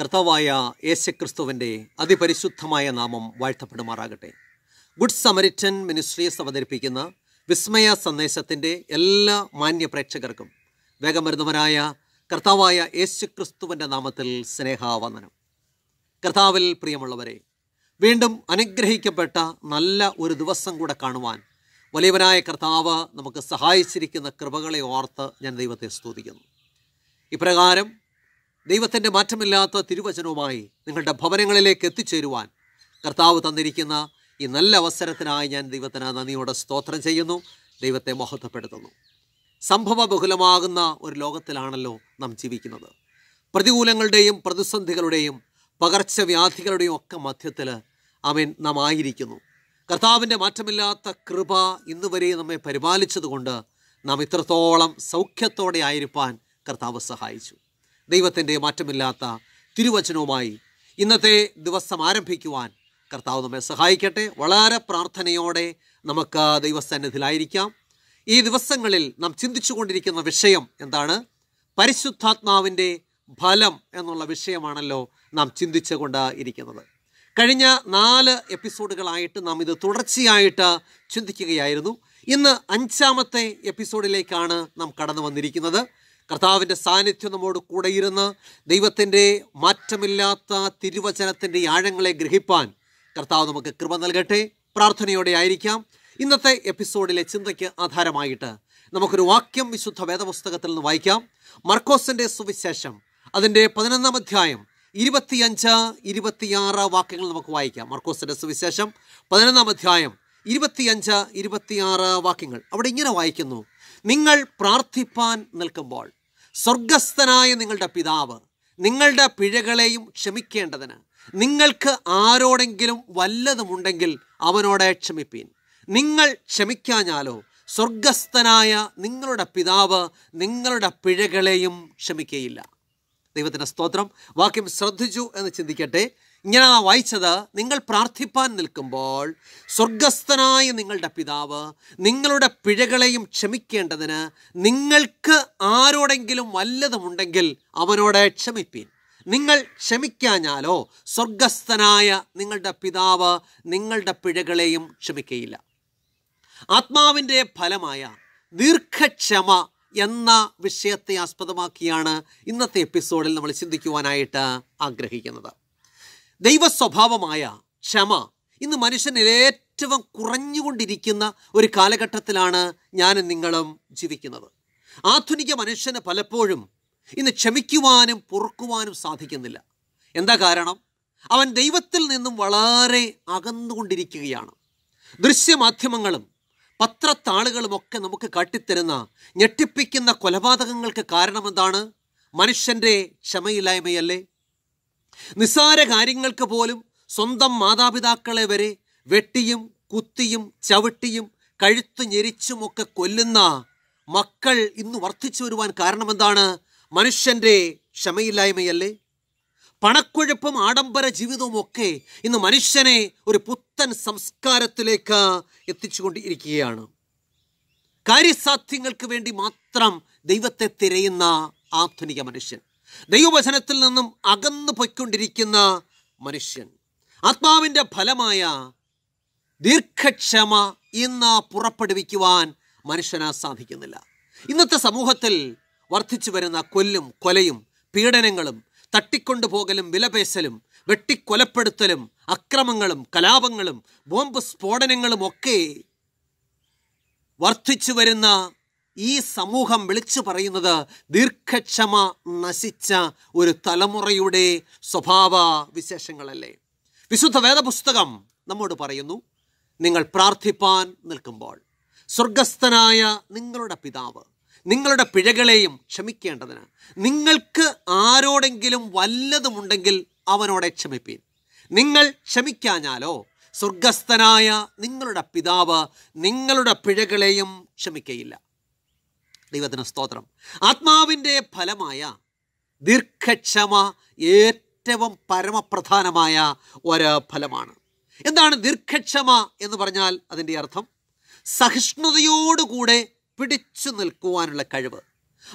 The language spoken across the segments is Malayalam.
കർത്താവായ യേശുക്രിസ്തുവിൻ്റെ അതിപരിശുദ്ധമായ നാമം വാഴ്ത്തപ്പെടുമാറാകട്ടെ ഗുഡ് സമരിറ്റൻ മിനിസ്ട്രീസ് അവതരിപ്പിക്കുന്ന വിസ്മയ സന്ദേശത്തിൻ്റെ എല്ലാ മാന്യ വേഗം വരുന്നവനായ കർത്താവായ യേശുക്രിസ്തുവിൻ്റെ നാമത്തിൽ സ്നേഹാവന്ദനം കർത്താവിൽ പ്രിയമുള്ളവരെ വീണ്ടും അനുഗ്രഹിക്കപ്പെട്ട നല്ല ഒരു ദിവസം കൂടെ കാണുവാൻ വലിയവനായ കർത്താവ് നമുക്ക് സഹായിച്ചിരിക്കുന്ന കൃപകളെ ഓർത്ത് ഞാൻ ദൈവത്തെ സ്തുതിക്കുന്നു ഇപ്രകാരം ദൈവത്തിൻ്റെ മാറ്റമില്ലാത്ത തിരുവചനവുമായി നിങ്ങളുടെ ഭവനങ്ങളിലേക്ക് എത്തിച്ചേരുവാൻ കർത്താവ് തന്നിരിക്കുന്ന ഈ നല്ല അവസരത്തിനായി ഞാൻ ദൈവത്തിന് നന്ദിയോടെ സ്തോത്രം ചെയ്യുന്നു ദൈവത്തെ മഹത്വപ്പെടുത്തുന്നു സംഭവ ബഹുലമാകുന്ന ഒരു ലോകത്തിലാണല്ലോ നാം ജീവിക്കുന്നത് പ്രതികൂലങ്ങളുടെയും പ്രതിസന്ധികളുടെയും പകർച്ചവ്യാധികളുടെയും ഒക്കെ മധ്യത്തിൽ അവൻ നാം ആയിരിക്കുന്നു കർത്താവിൻ്റെ മാറ്റമില്ലാത്ത കൃപ ഇന്നുവരെ നമ്മെ പരിപാലിച്ചതുകൊണ്ട് നാം ഇത്രത്തോളം സൗഖ്യത്തോടെ ആയിരിക്കാൻ കർത്താവ് സഹായിച്ചു ദൈവത്തിൻ്റെ മാറ്റമില്ലാത്ത തിരുവചനവുമായി ഇന്നത്തെ ദിവസം ആരംഭിക്കുവാൻ കർത്താവ് നമ്മെ സഹായിക്കട്ടെ വളരെ പ്രാർത്ഥനയോടെ നമുക്ക് ദൈവസന്നിധിയിലായിരിക്കാം ഈ ദിവസങ്ങളിൽ നാം ചിന്തിച്ചു കൊണ്ടിരിക്കുന്ന വിഷയം എന്താണ് പരിശുദ്ധാത്മാവിൻ്റെ ഫലം എന്നുള്ള വിഷയമാണല്ലോ നാം ചിന്തിച്ചു കൊണ്ട് ഇരിക്കുന്നത് കഴിഞ്ഞ നാല് എപ്പിസോഡുകളായിട്ട് നാം ഇത് തുടർച്ചയായിട്ട് ചിന്തിക്കുകയായിരുന്നു ഇന്ന് അഞ്ചാമത്തെ എപ്പിസോഡിലേക്കാണ് നാം കടന്നു വന്നിരിക്കുന്നത് കർത്താവിൻ്റെ സാന്നിധ്യം നമ്മോട് കൂടെ ഇരുന്ന് ദൈവത്തിൻ്റെ മാറ്റമില്ലാത്ത തിരുവചനത്തിൻ്റെ ആഴങ്ങളെ ഗ്രഹിപ്പാൻ കർത്താവ് നമുക്ക് കൃപ നൽകട്ടെ പ്രാർത്ഥനയോടെ ആയിരിക്കാം ഇന്നത്തെ എപ്പിസോഡിലെ ചിന്തയ്ക്ക് ആധാരമായിട്ട് നമുക്കൊരു വാക്യം വിശുദ്ധ വേദപുസ്തകത്തിൽ നിന്ന് വായിക്കാം മർക്കോസിൻ്റെ സുവിശേഷം അതിൻ്റെ പതിനൊന്നാം അധ്യായം ഇരുപത്തിയഞ്ച് ഇരുപത്തിയാറ് വാക്യങ്ങൾ നമുക്ക് വായിക്കാം മർക്കോസിൻ്റെ സുവിശേഷം പതിനൊന്നാം അധ്യായം ഇരുപത്തിയഞ്ച് ഇരുപത്തിയാറ് വാക്യങ്ങൾ അവിടെ ഇങ്ങനെ വായിക്കുന്നു നിങ്ങൾ പ്രാർത്ഥിപ്പാൻ നിൽക്കുമ്പോൾ സ്വർഗസ്ഥനായ നിങ്ങളുടെ പിതാവ് നിങ്ങളുടെ പിഴകളെയും ക്ഷമിക്കേണ്ടതിന് നിങ്ങൾക്ക് ആരോടെങ്കിലും വല്ലതുമുണ്ടെങ്കിൽ അവനോടെ ക്ഷമിപ്പീൻ നിങ്ങൾ ക്ഷമിക്കാഞ്ഞാലോ സ്വർഗസ്ഥനായ നിങ്ങളുടെ പിതാവ് നിങ്ങളുടെ പിഴകളെയും ക്ഷമിക്കയില്ല ദൈവത്തിൻ്റെ സ്തോത്രം വാക്യം ശ്രദ്ധിച്ചു എന്ന് ചിന്തിക്കട്ടെ ഇങ്ങനെ വായിച്ചത് നിങ്ങൾ പ്രാർത്ഥിപ്പാൻ നിൽക്കുമ്പോൾ സ്വർഗസ്ഥനായ നിങ്ങളുടെ പിതാവ് നിങ്ങളുടെ പിഴകളെയും ക്ഷമിക്കേണ്ടതിന് നിങ്ങൾക്ക് ആരോടെങ്കിലും വല്ലതുമുണ്ടെങ്കിൽ അവനോട് ക്ഷമിപ്പീൻ നിങ്ങൾ ക്ഷമിക്കാഞ്ഞാലോ സ്വർഗസ്ഥനായ നിങ്ങളുടെ പിതാവ് നിങ്ങളുടെ പിഴകളെയും ക്ഷമിക്കയില്ല ആത്മാവിൻ്റെ ഫലമായ ദീർഘക്ഷമ എന്ന വിഷയത്തെ ആസ്പദമാക്കിയാണ് ഇന്നത്തെ എപ്പിസോഡിൽ നമ്മൾ ചിന്തിക്കുവാനായിട്ട് ആഗ്രഹിക്കുന്നത് ദൈവ സ്വഭാവമായ ക്ഷമ ഇന്ന് മനുഷ്യനിൽ ഏറ്റവും കുറഞ്ഞുകൊണ്ടിരിക്കുന്ന ഒരു കാലഘട്ടത്തിലാണ് ഞാനും നിങ്ങളും ജീവിക്കുന്നത് ആധുനിക മനുഷ്യന് പലപ്പോഴും ഇന്ന് ക്ഷമിക്കുവാനും പൊറുക്കുവാനും സാധിക്കുന്നില്ല എന്താ കാരണം അവൻ ദൈവത്തിൽ നിന്നും വളരെ അകന്നുകൊണ്ടിരിക്കുകയാണ് ദൃശ്യമാധ്യമങ്ങളും പത്രത്താളുകളുമൊക്കെ നമുക്ക് കാട്ടിത്തരുന്ന ഞെട്ടിപ്പിക്കുന്ന കൊലപാതകങ്ങൾക്ക് കാരണമെന്താണ് മനുഷ്യൻ്റെ ക്ഷമയില്ലായ്മയല്ലേ നിസ്സാര കാര്യങ്ങൾക്ക് പോലും സ്വന്തം മാതാപിതാക്കളെ വരെ വെട്ടിയും കുത്തിയും ചവിട്ടിയും കഴുത്തു ഞെരിച്ചുമൊക്കെ കൊല്ലുന്ന മക്കൾ ഇന്ന് വർദ്ധിച്ചു വരുവാൻ കാരണമെന്താണ് മനുഷ്യൻ്റെ ക്ഷമയില്ലായ്മയല്ലേ പണക്കൊഴുപ്പും ആഡംബര ജീവിതവും ഒക്കെ ഇന്ന് മനുഷ്യനെ ഒരു പുത്തൻ സംസ്കാരത്തിലേക്ക് എത്തിച്ചുകൊണ്ടിരിക്കുകയാണ് കാര്യസാധ്യങ്ങൾക്ക് വേണ്ടി മാത്രം ദൈവത്തെ തിരയുന്ന ആധുനിക മനുഷ്യൻ ദൈവവചനത്തിൽ നിന്നും അകന്നു പൊയ്ക്കൊണ്ടിരിക്കുന്ന മനുഷ്യൻ ആത്മാവിൻ്റെ ഫലമായ ദീർഘക്ഷമ ഇന്ന് പുറപ്പെടുവിക്കുവാൻ മനുഷ്യന് സാധിക്കുന്നില്ല ഇന്നത്തെ സമൂഹത്തിൽ വർദ്ധിച്ചു വരുന്ന കൊല്ലും കൊലയും പീഡനങ്ങളും തട്ടിക്കൊണ്ടുപോകലും വിലപേശലും വെട്ടിക്കൊലപ്പെടുത്തലും അക്രമങ്ങളും കലാപങ്ങളും ബോംബ് സ്ഫോടനങ്ങളും ഒക്കെ വർദ്ധിച്ചു വരുന്ന ഈ സമൂഹം വിളിച്ചു പറയുന്നത് ദീർഘക്ഷമ നശിച്ച ഒരു തലമുറയുടെ സ്വഭാവ വിശേഷങ്ങളല്ലേ വിശുദ്ധ വേദപുസ്തകം നമ്മോട് പറയുന്നു നിങ്ങൾ പ്രാർത്ഥിപ്പാൻ നിൽക്കുമ്പോൾ സ്വർഗസ്ഥനായ നിങ്ങളുടെ പിതാവ് നിങ്ങളുടെ പിഴകളെയും ക്ഷമിക്കേണ്ടതിന് നിങ്ങൾക്ക് ആരോടെങ്കിലും വല്ലതുമുണ്ടെങ്കിൽ അവനോടെ ക്ഷമിപ്പീൻ നിങ്ങൾ ക്ഷമിക്കാഞ്ഞാലോ സ്വർഗസ്ഥനായ നിങ്ങളുടെ പിതാവ് നിങ്ങളുടെ പിഴകളെയും ക്ഷമിക്കയില്ല ദൈവത്തിന് സ്തോത്രം ആത്മാവിൻ്റെ ഫലമായ ദീർഘക്ഷമ ഏറ്റവും പരമപ്രധാനമായ ഒരു ഫലമാണ് എന്താണ് ദീർഘക്ഷമ എന്ന് പറഞ്ഞാൽ അതിൻ്റെ അർത്ഥം സഹിഷ്ണുതയോടുകൂടെ പിടിച്ചു നിൽക്കുവാനുള്ള കഴിവ്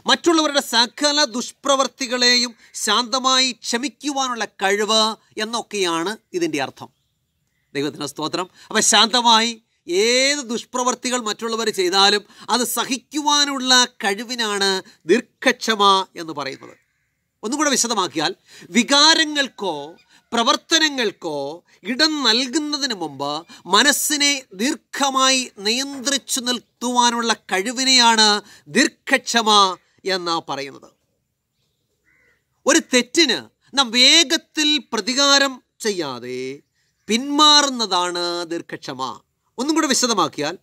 മറ്റുള്ളവരുടെ സകല ദുഷ്പ്രവർത്തികളെയും ശാന്തമായി ക്ഷമിക്കുവാനുള്ള കഴിവ് എന്നൊക്കെയാണ് ഇതിൻ്റെ അർത്ഥം ദൈവത്തിൻ്റെ സ്തോത്രം അപ്പം ശാന്തമായി ഏത് ദുഷ്പ്രവർത്തികൾ മറ്റുള്ളവർ ചെയ്താലും അത് സഹിക്കുവാനുള്ള കഴിവിനാണ് ദീർഘക്ഷമ എന്ന് പറയുന്നത് ഒന്നുകൂടെ വിശദമാക്കിയാൽ വികാരങ്ങൾക്കോ പ്രവർത്തനങ്ങൾക്കോ ഇടം നൽകുന്നതിന് മുമ്പ് മനസ്സിനെ ദീർഘമായി നിയന്ത്രിച്ചു നിർത്തുവാനുള്ള കഴിവിനെയാണ് ദീർഘക്ഷമ എന്ന് പറയുന്നത് ഒരു തെറ്റിന് നാം വേഗത്തിൽ പ്രതികാരം ചെയ്യാതെ പിന്മാറുന്നതാണ് ദീർഘക്ഷമ ഒന്നും കൂടെ വിശദമാക്കിയാൽ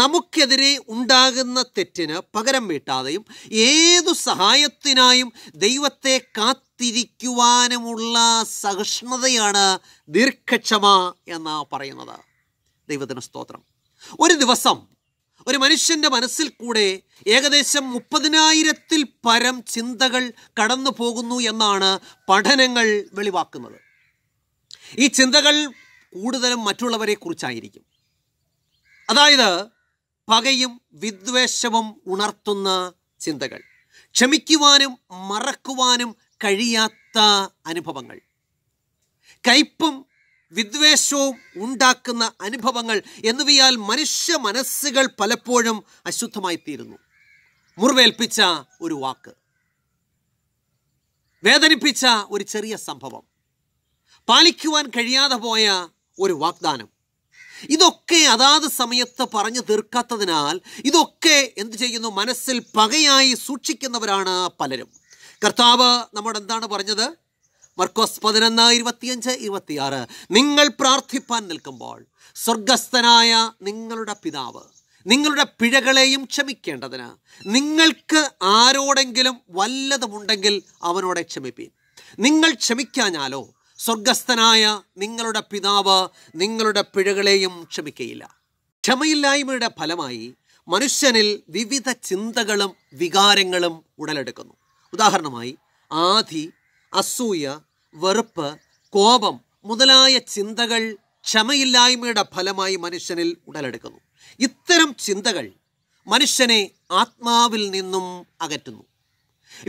നമുക്കെതിരെ ഉണ്ടാകുന്ന തെറ്റിന് പകരം വീട്ടാതെയും ഏതു സഹായത്തിനായും ദൈവത്തെ കാത്തിരിക്കുവാനുമുള്ള സഹിഷ്ണുതയാണ് ദീർഘക്ഷമ എന്ന് പറയുന്നത് ദൈവത്തിന് സ്തോത്രം ഒരു ദിവസം ഒരു മനുഷ്യൻ്റെ മനസ്സിൽ കൂടെ ഏകദേശം മുപ്പതിനായിരത്തിൽ പരം ചിന്തകൾ കടന്നു പോകുന്നു എന്നാണ് പഠനങ്ങൾ വെളിവാക്കുന്നത് ഈ ചിന്തകൾ കൂടുതലും മറ്റുള്ളവരെക്കുറിച്ചായിരിക്കും അതായത് പകയും വിദ്വേഷവും ഉണർത്തുന്ന ചിന്തകൾ ക്ഷമിക്കുവാനും മറക്കുവാനും കഴിയാത്ത അനുഭവങ്ങൾ കയ്പും വിദ്വേഷവും ഉണ്ടാക്കുന്ന അനുഭവങ്ങൾ എന്നിവയാൽ മനുഷ്യ മനസ്സുകൾ പലപ്പോഴും അശുദ്ധമായിത്തീരുന്നു മുറിവേൽപ്പിച്ച ഒരു വാക്ക് വേദനിപ്പിച്ച ഒരു ചെറിയ സംഭവം പാലിക്കുവാൻ കഴിയാതെ പോയ ഒരു വാഗ്ദാനം ഇതൊക്കെ അതാത് സമയത്ത് പറഞ്ഞു തീർക്കാത്തതിനാൽ ഇതൊക്കെ എന്ത് ചെയ്യുന്നു മനസ്സിൽ പകയായി സൂക്ഷിക്കുന്നവരാണ് പലരും കർത്താവ് നമ്മോട് എന്താണ് പറഞ്ഞത് മർക്കോസ് പതിനൊന്ന് ഇരുപത്തിയഞ്ച് ഇരുപത്തിയാറ് നിങ്ങൾ പ്രാർത്ഥിപ്പാൻ നിൽക്കുമ്പോൾ സ്വർഗസ്ഥനായ നിങ്ങളുടെ പിതാവ് നിങ്ങളുടെ പിഴകളെയും ക്ഷമിക്കേണ്ടതിന് നിങ്ങൾക്ക് ആരോടെങ്കിലും വല്ലതുമുണ്ടെങ്കിൽ അവനോടെ ക്ഷമിപ്പീൻ നിങ്ങൾ ക്ഷമിക്കാഞ്ഞാലോ സ്വർഗസ്ഥനായ നിങ്ങളുടെ പിതാവ് നിങ്ങളുടെ പിഴകളെയും ക്ഷമിക്കയില്ല ക്ഷമയില്ലായ്മയുടെ ഫലമായി മനുഷ്യനിൽ വിവിധ ചിന്തകളും വികാരങ്ങളും ഉടലെടുക്കുന്നു ഉദാഹരണമായി ആധി അസൂയ വെറുപ്പ് കോപം മുതലായ ചിന്തകൾ ക്ഷമയില്ലായ്മയുടെ ഫലമായി മനുഷ്യനിൽ ഉടലെടുക്കുന്നു ഇത്തരം ചിന്തകൾ മനുഷ്യനെ ആത്മാവിൽ നിന്നും അകറ്റുന്നു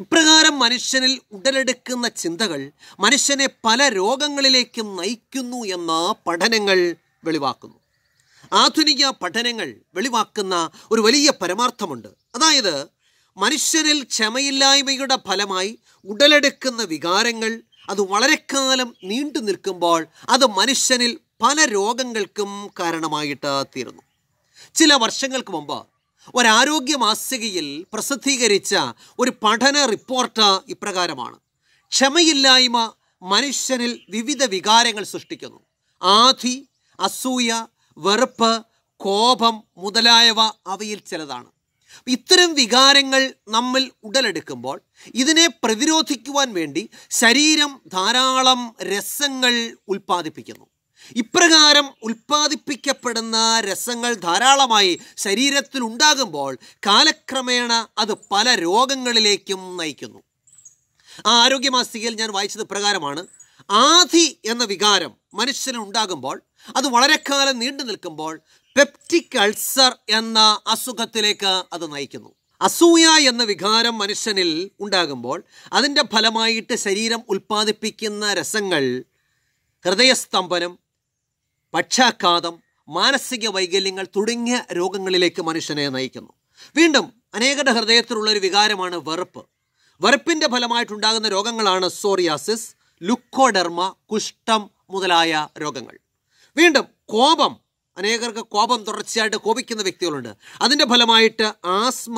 ഇപ്രകാരം മനുഷ്യനിൽ ഉടലെടുക്കുന്ന ചിന്തകൾ മനുഷ്യനെ പല രോഗങ്ങളിലേക്കും നയിക്കുന്നു എന്ന പഠനങ്ങൾ വെളിവാക്കുന്നു ആധുനിക പഠനങ്ങൾ വെളിവാക്കുന്ന ഒരു വലിയ പരമാർത്ഥമുണ്ട് അതായത് മനുഷ്യനിൽ ക്ഷമയില്ലായ്മയുടെ ഫലമായി ഉടലെടുക്കുന്ന വികാരങ്ങൾ അത് വളരെ കാലം നീണ്ടു നിൽക്കുമ്പോൾ അത് മനുഷ്യനിൽ പല രോഗങ്ങൾക്കും കാരണമായിട്ട് തീരുന്നു ചില വർഷങ്ങൾക്ക് മുമ്പ് ഒരാരോഗ്യ മാസികയിൽ പ്രസിദ്ധീകരിച്ച ഒരു പഠന റിപ്പോർട്ട് ഇപ്രകാരമാണ് ക്ഷമയില്ലായ്മ മനുഷ്യനിൽ വിവിധ വികാരങ്ങൾ സൃഷ്ടിക്കുന്നു ആധി അസൂയ വെറുപ്പ് കോപം മുതലായവ അവയിൽ ചിലതാണ് ഇത്തരം വികാരങ്ങൾ നമ്മൾ ഉടലെടുക്കുമ്പോൾ ഇതിനെ പ്രതിരോധിക്കുവാൻ വേണ്ടി ശരീരം ധാരാളം രസങ്ങൾ ഉൽപ്പാദിപ്പിക്കുന്നു ഇപ്രകാരം ഉൽപ്പാദി ഉൾപ്പെടുന്ന രസങ്ങൾ ധാരാളമായി ശരീരത്തിൽ ഉണ്ടാകുമ്പോൾ കാലക്രമേണ അത് പല രോഗങ്ങളിലേക്കും നയിക്കുന്നു ആ മാസികയിൽ ഞാൻ വായിച്ചത് പ്രകാരമാണ് ആധി എന്ന വികാരം മനുഷ്യന് ഉണ്ടാകുമ്പോൾ അത് വളരെക്കാലം നീണ്ടു നിൽക്കുമ്പോൾ പെപ്റ്റിക് അൾസർ എന്ന അസുഖത്തിലേക്ക് അത് നയിക്കുന്നു അസൂയ എന്ന വികാരം മനുഷ്യനിൽ ഉണ്ടാകുമ്പോൾ അതിൻ്റെ ഫലമായിട്ട് ശരീരം ഉൽപ്പാദിപ്പിക്കുന്ന രസങ്ങൾ ഹൃദയസ്തംഭനം പക്ഷാഘാതം മാനസിക വൈകല്യങ്ങൾ തുടങ്ങിയ രോഗങ്ങളിലേക്ക് മനുഷ്യനെ നയിക്കുന്നു വീണ്ടും അനേകരുടെ ഹൃദയത്തിലുള്ളൊരു വികാരമാണ് വെറുപ്പ് വെറുപ്പിൻ്റെ ഫലമായിട്ടുണ്ടാകുന്ന രോഗങ്ങളാണ് സോറിയാസിസ് ലുക്കോഡെർമ കുഷ്ഠം മുതലായ രോഗങ്ങൾ വീണ്ടും കോപം അനേകർക്ക് കോപം തുടർച്ചയായിട്ട് കോപിക്കുന്ന വ്യക്തികളുണ്ട് അതിൻ്റെ ഫലമായിട്ട് ആസ്മ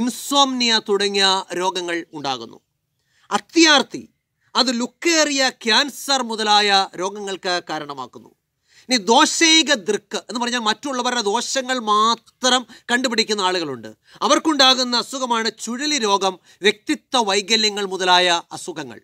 ഇൻസോംനിയ തുടങ്ങിയ രോഗങ്ങൾ ഉണ്ടാകുന്നു അത്യാർത്തി അത് ലുക്കേറിയ ക്യാൻസർ മുതലായ രോഗങ്ങൾക്ക് കാരണമാക്കുന്നു ഇനി ദോശൈക ദൃക്ക് എന്ന് പറഞ്ഞാൽ മറ്റുള്ളവരുടെ ദോഷങ്ങൾ മാത്രം കണ്ടുപിടിക്കുന്ന ആളുകളുണ്ട് അവർക്കുണ്ടാകുന്ന അസുഖമാണ് ചുഴലി രോഗം വ്യക്തിത്വ വൈകല്യങ്ങൾ മുതലായ അസുഖങ്ങൾ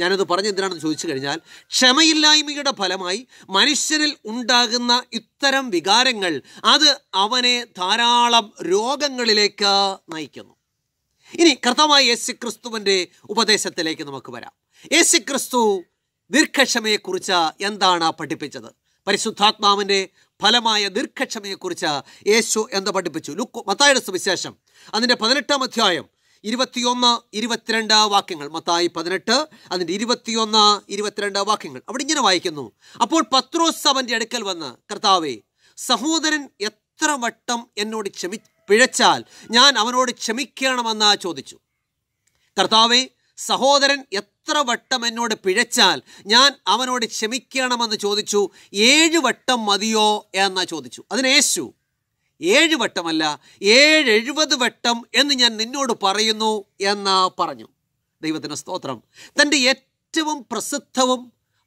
ഞാനത് പറഞ്ഞെന്തിനാണെന്ന് ചോദിച്ചു കഴിഞ്ഞാൽ ക്ഷമയില്ലായ്മയുടെ ഫലമായി മനുഷ്യരിൽ ഉണ്ടാകുന്ന ഇത്തരം വികാരങ്ങൾ അത് അവനെ ധാരാളം രോഗങ്ങളിലേക്ക് നയിക്കുന്നു ഇനി കർത്തമായ യേശു ക്രിസ്തുവിൻ്റെ ഉപദേശത്തിലേക്ക് നമുക്ക് വരാം യേശു ക്രിസ്തു ദീർഘക്ഷമയെക്കുറിച്ച് എന്താണ് പഠിപ്പിച്ചത് പരിശുദ്ധാത്മാവിൻ്റെ ഫലമായ ദീർഘക്ഷമയെക്കുറിച്ച് യേശു എന്ന് പഠിപ്പിച്ചു ലുക്കു മത്തായുടെ സുവിശേഷം അതിൻ്റെ പതിനെട്ടാം അധ്യായം ഇരുപത്തിയൊന്ന് ഇരുപത്തിരണ്ട് വാക്യങ്ങൾ മത്തായി പതിനെട്ട് അതിൻ്റെ ഇരുപത്തിയൊന്ന് ഇരുപത്തിരണ്ട് വാക്യങ്ങൾ അവിടെ ഇങ്ങനെ വായിക്കുന്നു അപ്പോൾ പത്രോസ് അവൻ്റെ അടുക്കൽ വന്ന് കർത്താവെ സഹോദരൻ എത്ര വട്ടം എന്നോട് ക്ഷമി പിഴച്ചാൽ ഞാൻ അവനോട് ക്ഷമിക്കണമെന്ന് ചോദിച്ചു കർത്താവെ സഹോദരൻ എത്ര വട്ടം എന്നോട് പിഴച്ചാൽ ഞാൻ അവനോട് ക്ഷമിക്കണമെന്ന് ചോദിച്ചു ഏഴ് വട്ടം മതിയോ എന്ന് ചോദിച്ചു അതിനേശു ഏഴ് വട്ടമല്ല ഏഴ് എഴുപത് വട്ടം എന്ന് ഞാൻ നിന്നോട് പറയുന്നു എന്ന് പറഞ്ഞു ദൈവത്തിൻ്റെ സ്തോത്രം തൻ്റെ ഏറ്റവും പ്രസിദ്ധവും